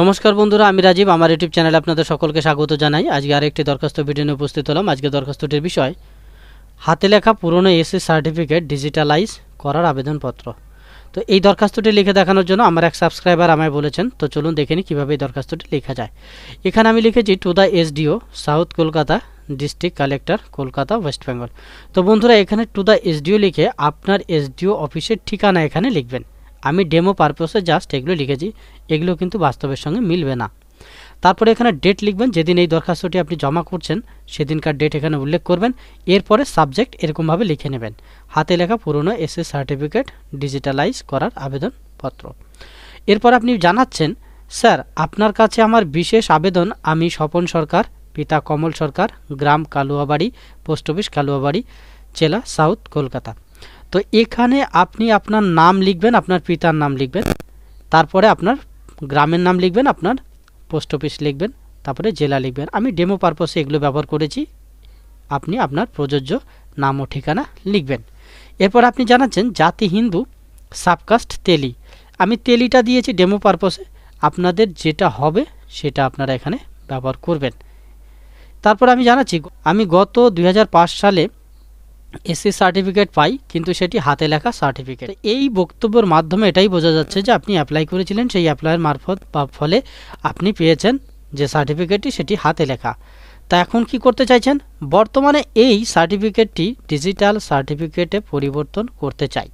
নমস্কার বন্ধুরা আমি রাজীব আমার ইউটিউব চ্যানেলে আপনাদের সকলকে স্বাগত জানাই আজকে আরেকটি দরখাস্ত ভিডিও নিয়ে উপস্থিত হলাম আজকে দরখাস্তটির বিষয় হাতে লেখা পুরনো এসএস সার্টিফিকেট ডিজিটালাইজ করার আবেদনপত্র তো এই দরখাস্তটি লিখে দেখানোর জন্য আমার এক সাবস্ক্রাইবার আমায় বলেছেন তো চলুন দেখে নিই কীভাবে এই দরখাস্তটি লেখা যায় এখানে আমি লিখেছি to the SDO south Kolkata district collector Kolkata West Bengal তো বন্ধুরা এখানে টু দ্য এসডিও লিখে আপনার এসডিও অফিসের ঠিকানা এখানে লিখবেন আমি ডেমো পারপোসে জাস্ট এগুলো লিখেছি এগুলো কিন্তু বাস্তবের সঙ্গে মিলবে না তারপরে এখানে ডেট লিখবেন যেদিন এই দরখাস্তটি আপনি জমা করছেন সেদিনকার ডেট এখানে উল্লেখ করবেন এরপরে সাবজেক্ট এরকমভাবে লিখে নেবেন হাতে লেখা পুরনো এসএ সার্টিফিকেট ডিজিটালাইজ করার আবেদনপত্র এরপর আপনি জানাচ্ছেন স্যার আপনার কাছে আমার বিশেষ আবেদন আমি স্বপন সরকার পিতা কমল সরকার গ্রাম কালুয়াবাড়ি পোস্ট অফিস কালুয়াবাড়ি জেলা সাউথ কলকাতা তো এখানে আপনি আপনার নাম লিখবেন আপনার পিতার নাম লিখবেন তারপরে আপনার গ্রামের নাম লিখবেন আপনার পোস্ট অফিস লিখবেন তারপরে জেলা লিখবেন আমি ডেমো পারপসে এগুলো ব্যবহার করেছি আপনি আপনার প্রযোজ্য নাম ও ঠিকানা লিখবেন এরপর আপনি জানাচ্ছেন জাতি হিন্দু সাবকাস্ট তেলি আমি তেলিটা দিয়েছি ডেমো পারপসে আপনাদের যেটা হবে সেটা আপনারা এখানে ব্যবহার করবেন তারপর আমি জানাচ্ছি আমি গত দুই সালে এসসি সার্টিফিকেট পাই কিন্তু সেটি হাতে লেখা সার্টিফিকেট এই বক্তব্যের মাধ্যমে এটাই বোঝা যাচ্ছে যে আপনি অ্যাপ্লাই করেছিলেন সেই অ্যাপ্লাইয়ের মারফত বা ফলে আপনি পেয়েছেন যে সার্টিফিকেটটি সেটি হাতে লেখা তা এখন কি করতে চাইছেন বর্তমানে এই সার্টিফিকেটটি ডিজিটাল সার্টিফিকেটে পরিবর্তন করতে চাই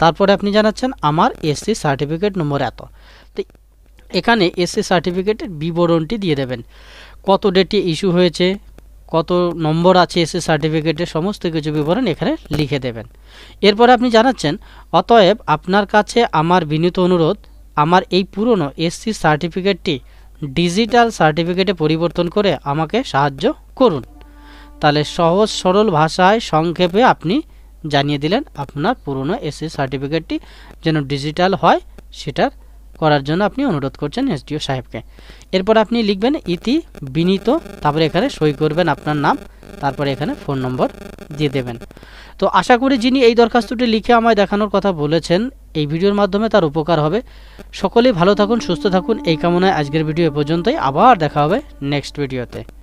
তারপরে আপনি জানাচ্ছেন আমার এসসি সার্টিফিকেট নম্বর এত তো এখানে এসসি সার্টিফিকেটের বিবরণটি দিয়ে দেবেন কত ডেটে ইস্যু হয়েছে কত নম্বর আছে এসএস সার্টিফিকেটের সমস্ত কিছু বিবরণ এখানে লিখে দেবেন এরপরে আপনি জানাচ্ছেন অতএব আপনার কাছে আমার বিনীত অনুরোধ আমার এই পুরনো এসসি সার্টিফিকেটটি ডিজিটাল সার্টিফিকেটে পরিবর্তন করে আমাকে সাহায্য করুন তাহলে সহজ সরল ভাষায় সংক্ষেপে আপনি জানিয়ে দিলেন আপনার পুরনো এসসি সার্টিফিকেটটি যেন ডিজিটাল হয় সেটার করার জন্য আপনি অনুরোধ করছেন এসডিও সাহেবকে এরপর আপনি লিখবেন ইতি বিনীত তারপরে এখানে সই করবেন আপনার নাম তারপরে এখানে ফোন নম্বর দিয়ে দেবেন তো আশা করি যিনি এই দরখাস্তটি লিখে আমায় দেখানোর কথা বলেছেন এই ভিডিওর মাধ্যমে তার উপকার হবে সকলেই ভালো থাকুন সুস্থ থাকুন এই কামনায় আজকের ভিডিও এ পর্যন্তই আবার দেখা হবে নেক্সট ভিডিওতে